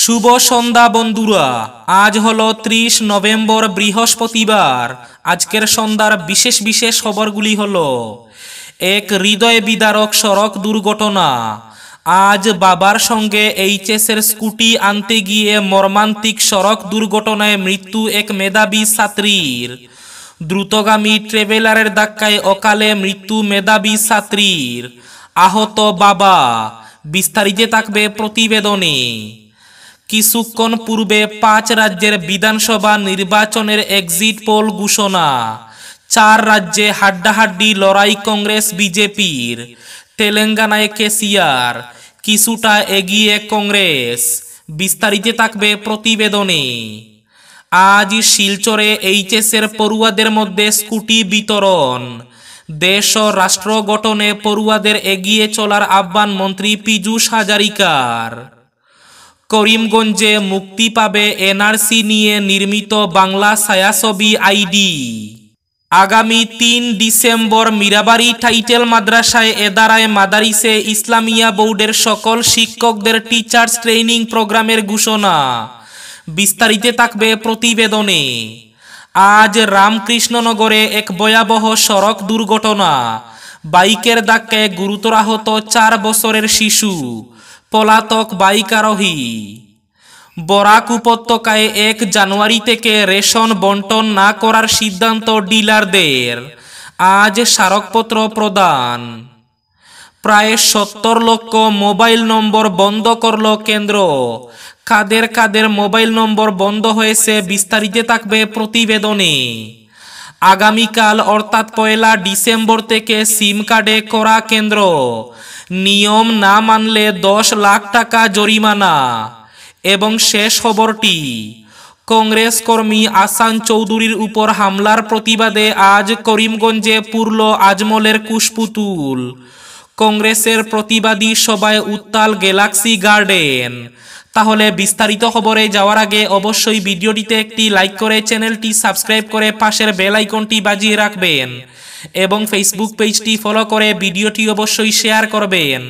শুভ সন্ধ্যা বন্ধুরা আজ হল ত্রিশ নভেম্বর বৃহস্পতিবার আজকের সন্ধ্যার বিশেষ বিশেষ খবরগুলি হল এক হৃদয় বিদারক সড়ক দুর্ঘটনা আজ বাবার সঙ্গে এইচএসের স্কুটি আনতে গিয়ে মর্মান্তিক সড়ক দুর্ঘটনায় মৃত্যু এক মেধাবী ছাত্রীর দ্রুতগামী ট্রেভেলারের ধাক্কায় অকালে মৃত্যু মেধাবী ছাত্রীর আহত বাবা বিস্তারিত থাকবে প্রতিবেদনে কিছুক্ষণ পূর্বে পাঁচ রাজ্যের বিধানসভা নির্বাচনের এক্সিট পোল ঘোষণা চার রাজ্যে হাড্ডাহাড্ডি লড়াই কংগ্রেস বিজেপির তেলেঙ্গানায় কেসিআর কিছুটা এগিয়ে কংগ্রেস বিস্তারিত থাকবে প্রতিবেদনে আজ শিলচরে এইচএসের পড়ুয়াদের মধ্যে স্কুটি বিতরণ দেশ ও রাষ্ট্র গঠনে পড়ুয়াদের এগিয়ে চলার আহ্বান মন্ত্রী পীযূষ হাজারিকার করিমগঞ্জে মুক্তি পাবে এনআরসি নিয়ে নির্মিত বাংলা ছায়াছবি আইডি আগামী তিন ডিসেম্বর মিরাবাড়ি টাইটেল মাদ্রাসায় এদারায় মাদারিসে ইসলামিয়া বোর্ডের সকল শিক্ষকদের টিচার্স ট্রেনিং প্রোগ্রামের ঘোষণা বিস্তারিত থাকবে প্রতিবেদনে আজ রামকৃষ্ণনগরে এক ভয়াবহ সড়ক দুর্ঘটনা বাইকের দাক্কায় গুরুতর আহত চার বছরের শিশু পলাতক বাইক আরোহী বরাক উপত্যকায় এক জানুয়ারি থেকে রেশন বন্টন না করার সিদ্ধান্ত ডিলারদের আজ স্মারকপত্র প্রদান প্রায় সত্তর লক্ষ মোবাইল নম্বর বন্ধ করল কেন্দ্র কাদের কাদের মোবাইল নম্বর বন্ধ হয়েছে বিস্তারিত থাকবে প্রতিবেদনে আগামীকাল অর্থাৎ পয়লা ডিসেম্বর থেকে সিম কার্ডে করা কেন্দ্র নিয়ম না মানলে দশ লাখ টাকা জরিমানা এবং শেষ খবরটি কংগ্রেস কর্মী আসান চৌধুরীর উপর হামলার প্রতিবাদে আজ করিমগঞ্জে পুরল আজমলের কুশপুতুল কংগ্রেসের প্রতিবাদী সভায় উত্তাল গ্যালাক্সি গার্ডেন তাহলে বিস্তারিত খবরে যাওয়ার আগে অবশ্যই ভিডিওটিতে একটি লাইক করে চ্যানেলটি সাবস্ক্রাইব করে পাশের বেল আইকনটি বাজিয়ে রাখবেন এবং ফেসবুক পেজটি ফলো করে ভিডিওটি অবশ্যই শেয়ার করবেন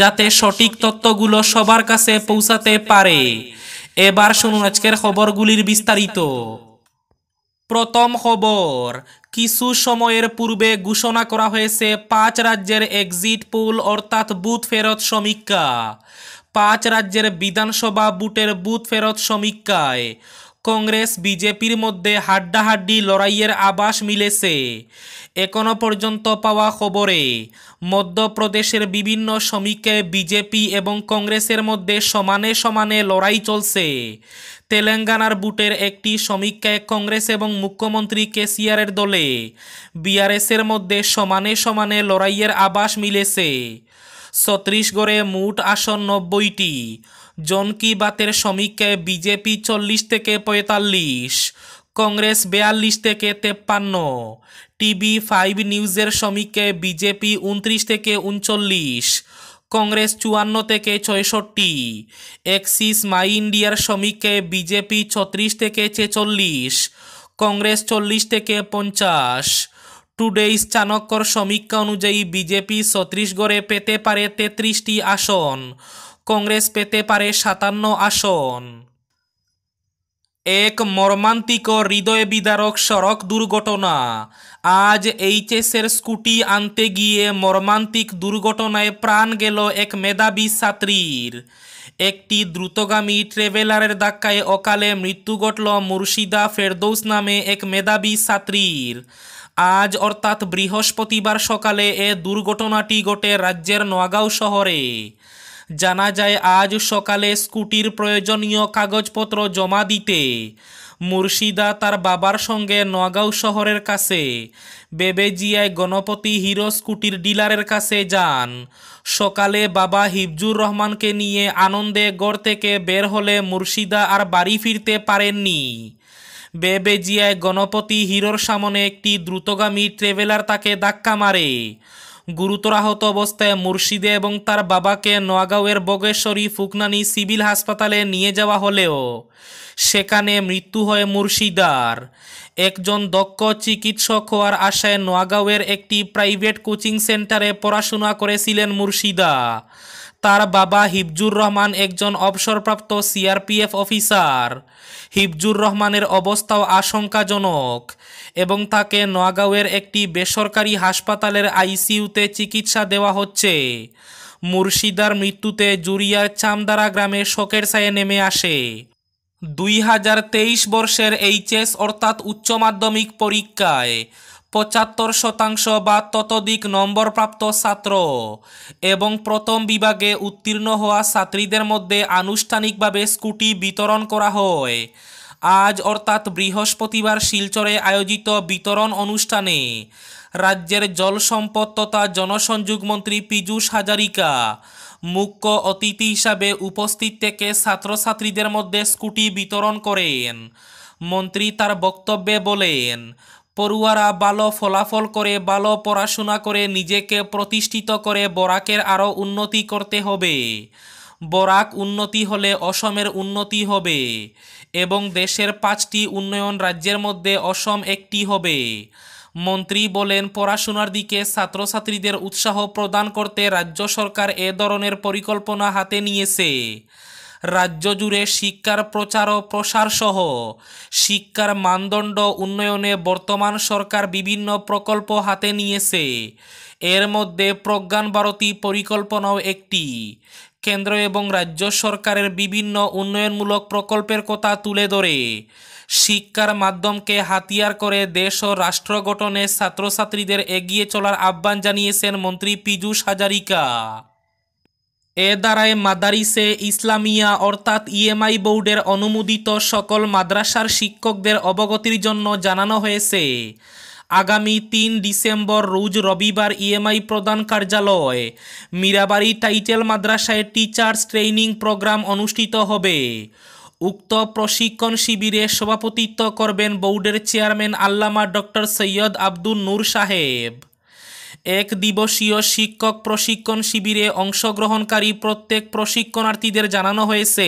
যাতে সঠিক তথ্যগুলো সবার কাছে পৌঁছাতে পারে এবার শুনুন আজকের খবরগুলির বিস্তারিত প্রথম খবর কিছু সময়ের পূর্বে ঘোষণা করা হয়েছে পাঁচ রাজ্যের এক্সিট পোল অর্থাৎ বুথ ফেরত সমীক্ষা পাঁচ রাজ্যের বিধানসভা বুটের বুথ ফেরত সমীক্ষায় কংগ্রেস বিজেপির মধ্যে হাড্ডাহাড্ডি লড়াইয়ের আবাস মিলেছে এখনও পর্যন্ত পাওয়া খবরে মধ্যপ্রদেশের বিভিন্ন সমীক্ষায় বিজেপি এবং কংগ্রেসের মধ্যে সমানে সমানে লড়াই চলছে তেলেঙ্গানার বুটের একটি সমীক্ষায় কংগ্রেস এবং মুখ্যমন্ত্রী কেসিআরের দলে বিআরএসের মধ্যে সমানে সমানে লড়াইয়ের আবাস মিলেছে ছত্রিশগড়ে মোট আসন নব্বইটি জন কি বাতের সমীক্ষায় বিজেপি চল্লিশ থেকে পঁয়তাল্লিশ কংগ্রেস বেয়াল্লিশ থেকে তেপ্পান্ন টিভি ফাইভ নিউজের সমীক্ষায় বিজেপি উনত্রিশ থেকে উনচল্লিশ কংগ্রেস চুয়ান্ন থেকে ছয়ষট্টি এক্সিস মাই ইন্ডিয়ার সমীক্ষায় বিজেপি ছত্রিশ থেকে ছেচল্লিশ কংগ্রেস চল্লিশ থেকে পঞ্চাশ টুডেইস চাণক্যর সমীক্ষা অনুযায়ী বিজেপি ছত্রিশগড়ে পেতে পারে তেত্রিশটি আসন কংগ্রেস পেতে পারে সাতান্ন আসন এক মর্মান্তিক হৃদয় বিদারক সড়ক দুর্ঘটনা আজ এইচএসের স্কুটি আনতে গিয়ে মর্মান্তিক দুর্ঘটনায় প্রাণ গেল এক মেধাবী ছাত্রীর একটি দ্রুতগামী ট্রেভেলারের ধাক্কায় অকালে মৃত্যু ঘটল মুর্শিদা ফেরদৌস নামে এক মেধাবী ছাত্রীর আজ অর্থাৎ বৃহস্পতিবার সকালে এ দুর্ঘটনাটি ঘটে রাজ্যের নোয়াগাঁও শহরে জানা যায় আজ সকালে স্কুটির প্রয়োজনীয় কাগজপত্র জমা দিতে মুর্শিদা তার বাবার সঙ্গে নোয়াগাঁও শহরের কাছে বেবেজিয়ায় গণপতি হিরো স্কুটির ডিলারের কাছে যান সকালে বাবা হিবজুর রহমানকে নিয়ে আনন্দে গড় থেকে বের হলে মুর্শিদা আর বাড়ি ফিরতে পারেননি বেবেজিয়ায় গণপতি হিরোর সামনে একটি দ্রুতগামী ট্রেভেলার তাকে ধাক্কা মারে গুরুতর আহত অবস্থায় মুর্শিদে এবং তার বাবাকে নোয়াগাঁওয়ের বগেশ্বরী ফুকনানি সিভিল হাসপাতালে নিয়ে যাওয়া হলেও সেখানে মৃত্যু হয় মুর্শিদার একজন দক্ষ চিকিৎসক হওয়ার আশায় নোয়াগাঁওয়ের একটি প্রাইভেট কোচিং সেন্টারে পড়াশোনা করেছিলেন মুর্শিদা তার বাবা হিবজুর রহমান একজন অবসরপ্রাপ্ত সিআরপিএফ অফিসার হিবজুর রহমানের অবস্থাও আশঙ্কাজনক এবং তাকে নোয়াগাঁওয়ের একটি বেসরকারি হাসপাতালের আইসিইউতে চিকিৎসা দেওয়া হচ্ছে মুর্শিদার মৃত্যুতে জুরিয়ার চামদারা গ্রামে শোকের ছায়ে নেমে আসে দুই হাজার তেইশ বর্ষের এইচএস অর্থাৎ উচ্চ মাধ্যমিক পরীক্ষায় পঁচাত্তর শতাংশ বা ততোধিক নম্বরপ্রাপ্ত ছাত্র এবং প্রথম বিভাগে উত্তীর্ণ হওয়া ছাত্রীদের মধ্যে আনুষ্ঠানিকভাবে স্কুটি বিতরণ করা হয় আজ অর্থাৎ বৃহস্পতিবার শিলচরে আয়োজিত বিতরণ অনুষ্ঠানে রাজ্যের জলসম্পদ তথা জনসংযোগ মন্ত্রী পীযূষ হাজারিকা মুখ্য অতিথি হিসাবে উপস্থিত থেকে ছাত্রছাত্রীদের মধ্যে স্কুটি বিতরণ করেন মন্ত্রী তার বক্তব্যে বলেন পড়ুয়ারা ভালো ফলাফল করে ভালো পড়াশোনা করে নিজেকে প্রতিষ্ঠিত করে বরাকের আরও উন্নতি করতে হবে বরাক উন্নতি হলে অসমের উন্নতি হবে এবং দেশের পাঁচটি উন্নয়ন রাজ্যের মধ্যে অসম একটি হবে মন্ত্রী বলেন পড়াশোনার দিকে ছাত্রছাত্রীদের উৎসাহ প্রদান করতে রাজ্য সরকার এ ধরনের পরিকল্পনা হাতে নিয়েছে রাজ্য জুড়ে শিক্ষার প্রচার ও প্রসারসহ শিক্ষার মানদণ্ড উন্নয়নে বর্তমান সরকার বিভিন্ন প্রকল্প হাতে নিয়েছে এর মধ্যে প্রজ্ঞান ভারতী পরিকল্পনাও একটি কেন্দ্র এবং রাজ্য সরকারের বিভিন্ন উন্নয়নমূলক প্রকল্পের কথা তুলে ধরে শিক্ষার মাধ্যমকে হাতিয়ার করে দেশ ও রাষ্ট্র গঠনে ছাত্রছাত্রীদের এগিয়ে চলার আহ্বান জানিয়েছেন মন্ত্রী পীযূষ হাজারিকা এ দ্বারায় মাদারিসে ইসলামিয়া অর্থাৎ ইএমআই বোর্ডের অনুমোদিত সকল মাদ্রাসার শিক্ষকদের অবগতির জন্য জানানো হয়েছে আগামী তিন ডিসেম্বর রোজ রবিবার ইএমআই প্রদান কার্যালয় মীরাবাড়ি টাইটেল মাদ্রাসায় টিচার্স ট্রেনিং প্রোগ্রাম অনুষ্ঠিত হবে উক্ত প্রশিক্ষণ শিবিরে সভাপতিত্ব করবেন বোর্ডের চেয়ারম্যান আল্লামা ডক্টর সৈয়দ আব্দুল নূর সাহেব এক দিবসীয় শিক্ষক প্রশিক্ষণ শিবিরে অংশগ্রহণকারী প্রত্যেক প্রশিক্ষণার্থীদের জানানো হয়েছে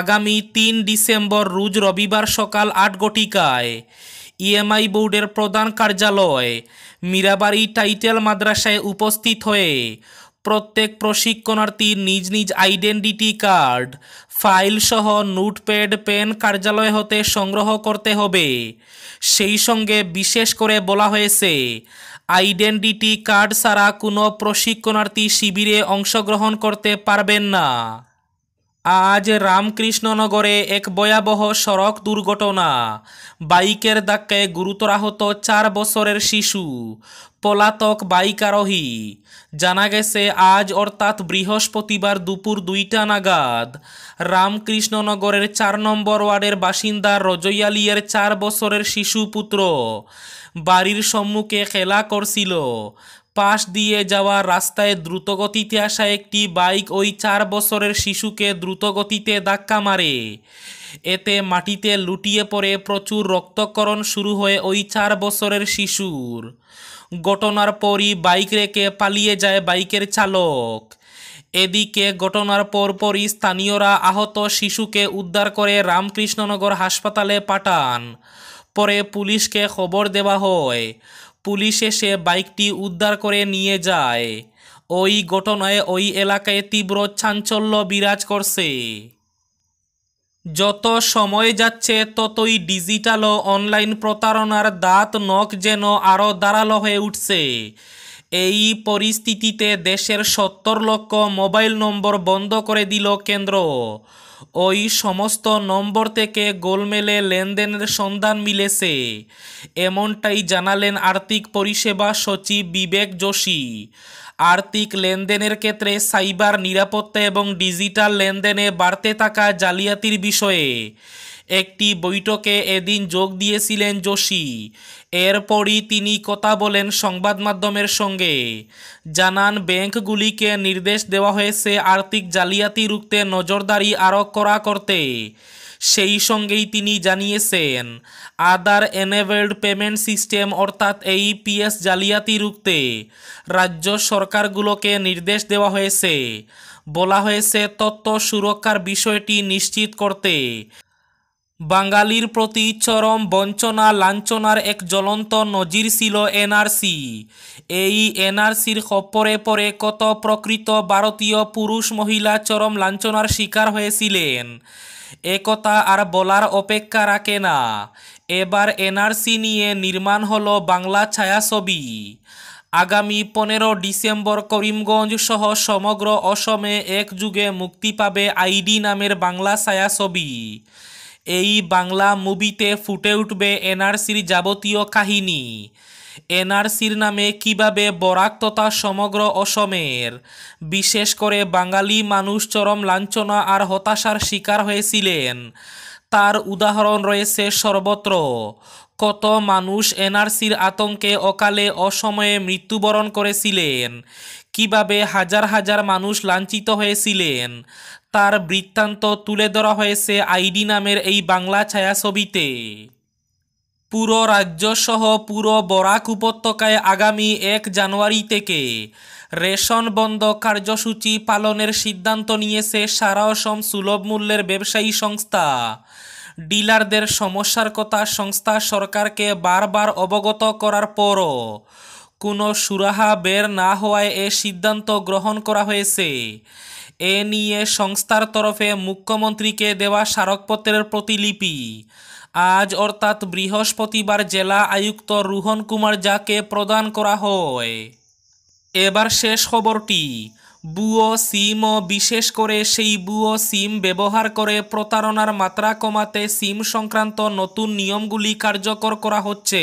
আগামী তিন ডিসেম্বর রোজ রবিবার সকাল আট গটিকায় ইএমআই বোর্ডের প্রধান কার্যালয় মীরাবাড়ি টাইটেল মাদ্রাসায় উপস্থিত হয়ে প্রত্যেক প্রশিক্ষণার্থীর নিজ নিজ আইডেন্টিটি কার্ড ফাইল সহ নোটপ্যাড পেন কার্যালয় হতে সংগ্রহ করতে হবে সেই সঙ্গে বিশেষ করে বলা হয়েছে আইডেন্টিটি কার্ড ছাড়া কোনো প্রশিক্ষণার্থী শিবিরে অংশগ্রহণ করতে পারবেন না আজ রামকৃষ্ণনগরে এক ভয়াবহ সড়ক দুর্ঘটনা বাইকের দাক্কে গুরুতর আহত চার বছরের শিশু পলাতক বাইক আরোহী জানা গেছে আজ অর্থাৎ বৃহস্পতিবার দুপুর দুইটা নাগাদ রামকৃষ্ণনগরের চার নম্বর ওয়ার্ডের বাসিন্দা রজয়ালিয়ার চার বছরের শিশু পুত্র বাড়ির সম্মুখে খেলা করছিল পাশ দিয়ে যাওয়া রাস্তায় দ্রুতগতিতে আসা একটি বাইক ওই চার বছরের শিশুকে দ্রুতগতিতে ধাক্কা মারে এতে মাটিতে লুটিয়ে পড়ে প্রচুর রক্তকরণ শুরু হয়ে ওই চার বছরের শিশুর ঘটনার পরই বাইক রেখে পালিয়ে যায় বাইকের চালক এদিকে ঘটনার পরপরই স্থানীয়রা আহত শিশুকে উদ্ধার করে রামকৃষ্ণনগর হাসপাতালে পাঠান পরে পুলিশকে খবর দেওয়া হয় পুলিশ এসে বাইকটি উদ্ধার করে নিয়ে যায় ওই ঘটনায় ওই এলাকায় তীব্র চাঞ্চল্য বিরাজ করছে যত সময় যাচ্ছে ততই ডিজিটাল ও অনলাইন প্রতারণার দাঁত নখ যেন আরও দাঁড়ালো হয়ে উঠছে এই পরিস্থিতিতে দেশের সত্তর লক্ষ মোবাইল নম্বর বন্ধ করে দিল কেন্দ্র ওই সমস্ত নম্বর থেকে গোলমেলে লেনদেনের সন্ধান মিলেছে এমনটাই জানালেন আর্থিক পরিষেবা সচিব বিবেক যোশী আর্থিক লেনদেনের ক্ষেত্রে সাইবার নিরাপত্তা এবং ডিজিটাল লেনদেনে বাড়তে থাকা জালিয়াতির বিষয়ে একটি বৈঠকে এদিন যোগ দিয়েছিলেন যোশী এরপরই তিনি কথা বলেন সংবাদ মাধ্যমের সঙ্গে জানান ব্যাংকগুলিকে নির্দেশ দেওয়া হয়েছে আর্থিক জালিয়াতি রুখতে নজরদারি আরও করা করতে সেই সঙ্গেই তিনি জানিয়েছেন আদার এনেবেলড পেমেন্ট সিস্টেম অর্থাৎ এই পিএস জালিয়াতি রুখতে রাজ্য সরকারগুলোকে নির্দেশ দেওয়া হয়েছে বলা হয়েছে তথ্য সুরক্ষার বিষয়টি নিশ্চিত করতে বাঙালির প্রতি চরম বঞ্চনা লাঞ্ছনার এক জ্বলন্ত নজির ছিল এনআরসি এই এনআরসির খপরে পরে কত প্রকৃত ভারতীয় পুরুষ মহিলা চরম লাঞ্ছনার শিকার হয়েছিলেন একথা আর বলার অপেক্ষা রাখে না এবার এনআরসি নিয়ে নির্মাণ হলো বাংলা ছায়াছবি আগামী পনেরো ডিসেম্বর করিমগঞ্জ সহ সমগ্র অসমে একযুগে মুক্তি পাবে আইডি নামের বাংলা ছায়াছবি এই বাংলা মুভিতে ফুটে উঠবে এনআরসির যাবতীয় কাহিনী এনআরসির নামে কিভাবে বরাক তথা সমগ্র অসমের বিশেষ করে বাঙালি মানুষ চরম লাঞ্ছনা আর হতাশার শিকার হয়েছিলেন তার উদাহরণ রয়েছে সর্বত্র কত মানুষ এনআরসির আতঙ্কে অকালে অসময়ে মৃত্যুবরণ করেছিলেন কিভাবে হাজার হাজার মানুষ লাঞ্ছিত হয়েছিলেন তার বৃত্তান্ত তুলে ধরা হয়েছে আইডি নামের এই বাংলা ছায়াছবিতে পুরো রাজ্যসহ পুরো বরাক উপত্যকায় আগামী এক জানুয়ারি থেকে রেশন বন্ধ কার্যসূচি পালনের সিদ্ধান্ত নিয়েছে সারা অসম সুলভ মূল্যের ব্যবসায়ী সংস্থা ডিলারদের সমস্যার কথা সংস্থা সরকারকে বারবার অবগত করার পরও কোনো সুরাহা বের না হওয়ায় এ সিদ্ধান্ত গ্রহণ করা হয়েছে এ নিয়ে সংস্থার তরফে মুখ্যমন্ত্রীকে দেওয়া স্মারকপত্রের প্রতিলিপি আজ অর্থাৎ বৃহস্পতিবার জেলা আয়ুক্ত রুহন কুমার যাকে প্রদান করা হয় এবার শেষ খবরটি বুয়ো সিম ও বিশেষ করে সেই বুয়ো সিম ব্যবহার করে প্রতারণার মাত্রা কমাতে সিম সংক্রান্ত নতুন নিয়মগুলি কার্যকর করা হচ্ছে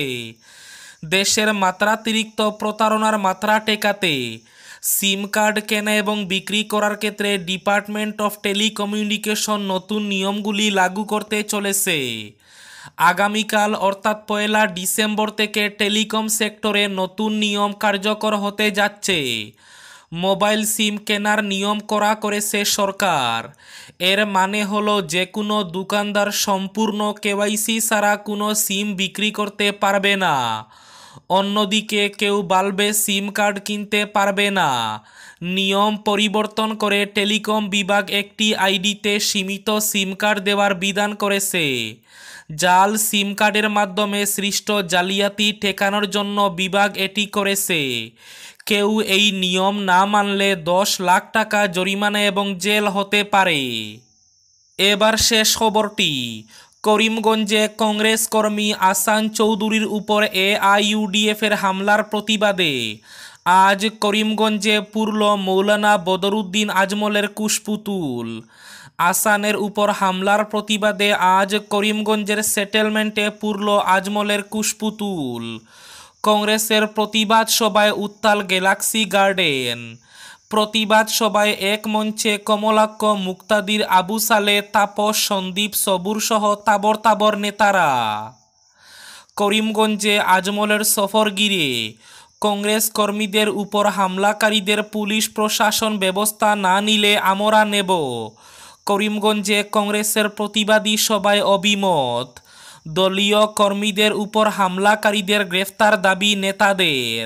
দেশের মাত্রাতিরিক্ত প্রতারণার মাত্রা টেকাতে সিম কার্ড কেনা এবং বিক্রি করার ক্ষেত্রে ডিপার্টমেন্ট অফ টেলিকমিউনিকেশন নতুন নিয়মগুলি লাগু করতে চলেছে আগামীকাল অর্থাৎ পয়লা ডিসেম্বর থেকে টেলিকম সেক্টরে নতুন নিয়ম কার্যকর হতে যাচ্ছে মোবাইল সিম কেনার নিয়ম করা করেছে সরকার এর মানে হলো যে কোনো দোকানদার সম্পূর্ণ কেওয়াইসি ছাড়া কোনো সিম বিক্রি করতে পারবে না অন্যদিকে কেউ বাল্বে সিম কার্ড কিনতে পারবে না নিয়ম পরিবর্তন করে টেলিকম বিভাগ একটি আইডিতে সীমিত সিম কার্ড দেওয়ার বিধান করেছে জাল সিম কার্ডের মাধ্যমে সৃষ্ট জালিয়াতি ঠেকানোর জন্য বিভাগ এটি করেছে কেউ এই নিয়ম না মানলে দশ লাখ টাকা জরিমানা এবং জেল হতে পারে এবার শেষ খবরটি করিমগঞ্জে কংগ্রেস কর্মী আসান চৌধুরীর উপর এআইইউডিএফের হামলার প্রতিবাদে আজ করিমগঞ্জে পুরল মৌলানা বদরুদ্দিন আজমলের কুশপুতুল আসানের উপর হামলার প্রতিবাদে আজ করিমগঞ্জের সেটেলমেন্টে পুরল আজমলের কুশপুতুল কংগ্রেসের প্রতিবাদ সভায় উত্তাল গ্যালাক্সি গার্ডেন প্রতিবাদ সভায় এক মঞ্চে কমলাক্ষ মুক্তাদির আবু সালে তাপস সন্দীপ সবুরসহ তাবর তাবর নেতারা করিমগঞ্জে আজমলের সফরগিরে কংগ্রেস কর্মীদের উপর হামলাকারীদের পুলিশ প্রশাসন ব্যবস্থা না নিলে আমরা নেব করিমগঞ্জে কংগ্রেসের প্রতিবাদী সভায় অবিমত দলীয় কর্মীদের উপর হামলাকারীদের গ্রেফতার দাবি নেতাদের